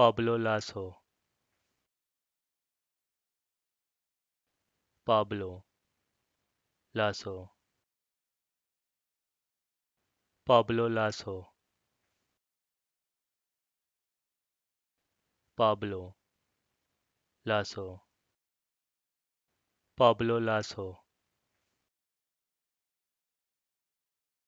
Pablo Lazo. Pablo Lazo. Pablo Lazo. Pablo Lazo. Pablo Lazo.